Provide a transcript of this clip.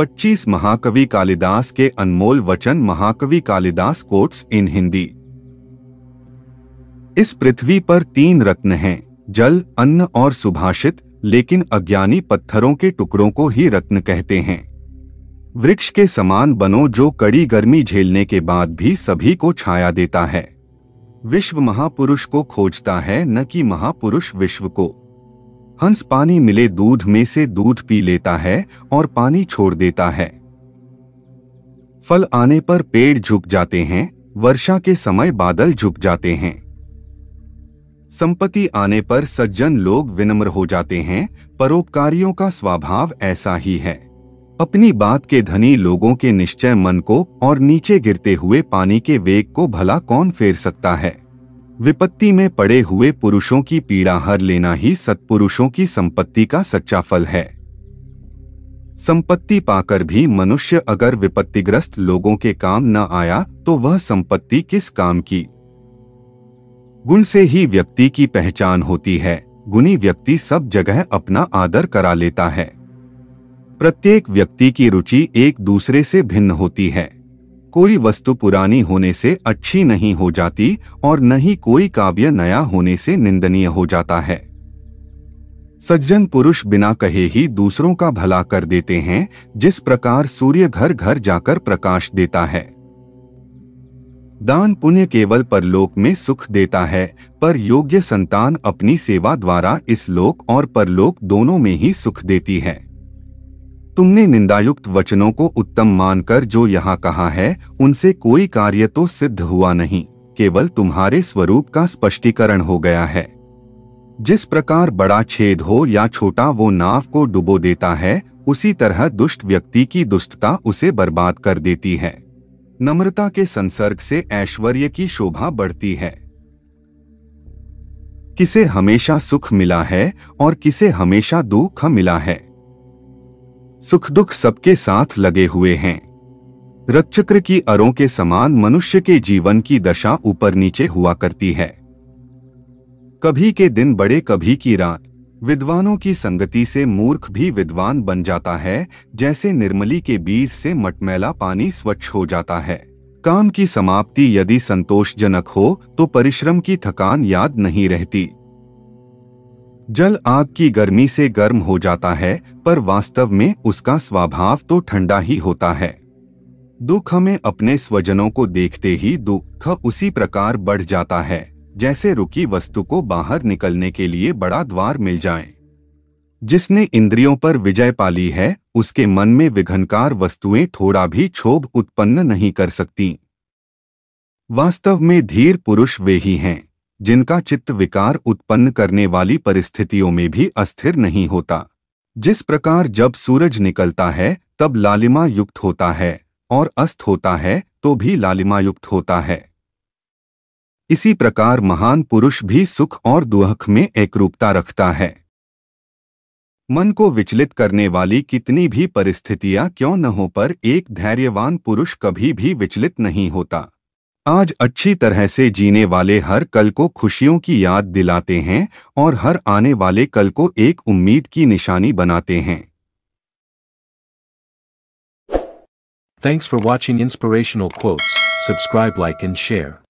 25 महाकवि कालिदास के अनमोल वचन महाकवि कालिदास कोट्स इन हिंदी इस पृथ्वी पर तीन रत्न हैं जल अन्न और सुभाषित लेकिन अज्ञानी पत्थरों के टुकड़ों को ही रत्न कहते हैं वृक्ष के समान बनो जो कड़ी गर्मी झेलने के बाद भी सभी को छाया देता है विश्व महापुरुष को खोजता है न कि महापुरुष विश्व को हंस पानी मिले दूध में से दूध पी लेता है और पानी छोड़ देता है फल आने पर पेड़ झुक जाते हैं वर्षा के समय बादल झुक जाते हैं संपत्ति आने पर सज्जन लोग विनम्र हो जाते हैं परोपकारियों का स्वभाव ऐसा ही है अपनी बात के धनी लोगों के निश्चय मन को और नीचे गिरते हुए पानी के वेग को भला कौन फेर सकता है विपत्ति में पड़े हुए पुरुषों की पीड़ा हर लेना ही सत्पुरुषों की संपत्ति का सच्चा फल है संपत्ति पाकर भी मनुष्य अगर विपत्तिग्रस्त लोगों के काम न आया तो वह संपत्ति किस काम की गुण से ही व्यक्ति की पहचान होती है गुणी व्यक्ति सब जगह अपना आदर करा लेता है प्रत्येक व्यक्ति की रुचि एक दूसरे से भिन्न होती है कोई वस्तु पुरानी होने से अच्छी नहीं हो जाती और न ही कोई काव्य नया होने से निंदनीय हो जाता है सज्जन पुरुष बिना कहे ही दूसरों का भला कर देते हैं जिस प्रकार सूर्य घर घर जाकर प्रकाश देता है दान पुण्य केवल परलोक में सुख देता है पर योग्य संतान अपनी सेवा द्वारा इस लोक और परलोक दोनों में ही सुख देती है तुमने निंदायुक्त वचनों को उत्तम मानकर जो यहाँ कहा है उनसे कोई कार्य तो सिद्ध हुआ नहीं केवल तुम्हारे स्वरूप का स्पष्टीकरण हो गया है जिस प्रकार बड़ा छेद हो या छोटा वो नाव को डुबो देता है उसी तरह दुष्ट व्यक्ति की दुष्टता उसे बर्बाद कर देती है नम्रता के संसर्ग से ऐश्वर्य की शोभा बढ़ती है किसे हमेशा सुख मिला है और किसे हमेशा दुख मिला है सुख दुख सबके साथ लगे हुए हैं रथचक्र की अरों के समान मनुष्य के जीवन की दशा ऊपर नीचे हुआ करती है कभी के दिन बड़े कभी की रात विद्वानों की संगति से मूर्ख भी विद्वान बन जाता है जैसे निर्मली के बीज से मटमैला पानी स्वच्छ हो जाता है काम की समाप्ति यदि संतोषजनक हो तो परिश्रम की थकान याद नहीं रहती जल आग की गर्मी से गर्म हो जाता है पर वास्तव में उसका स्वभाव तो ठंडा ही होता है दुख हमें अपने स्वजनों को देखते ही दुख उसी प्रकार बढ़ जाता है जैसे रुकी वस्तु को बाहर निकलने के लिए बड़ा द्वार मिल जाए जिसने इंद्रियों पर विजय पाली है उसके मन में विघनकार वस्तुएं थोड़ा भी क्षोभ उत्पन्न नहीं कर सकती वास्तव में धीर पुरुष वे ही हैं जिनका चित्त विकार उत्पन्न करने वाली परिस्थितियों में भी अस्थिर नहीं होता जिस प्रकार जब सूरज निकलता है तब लालिमा युक्त होता है और अस्त होता है तो भी लालिमा युक्त होता है इसी प्रकार महान पुरुष भी सुख और दुहख में एकरूपता रखता है मन को विचलित करने वाली कितनी भी परिस्थितियां क्यों न हो पर एक धैर्यवान पुरुष कभी भी विचलित नहीं होता आज अच्छी तरह से जीने वाले हर कल को खुशियों की याद दिलाते हैं और हर आने वाले कल को एक उम्मीद की निशानी बनाते हैं thanks for watching inspirational quotes subscribe like and share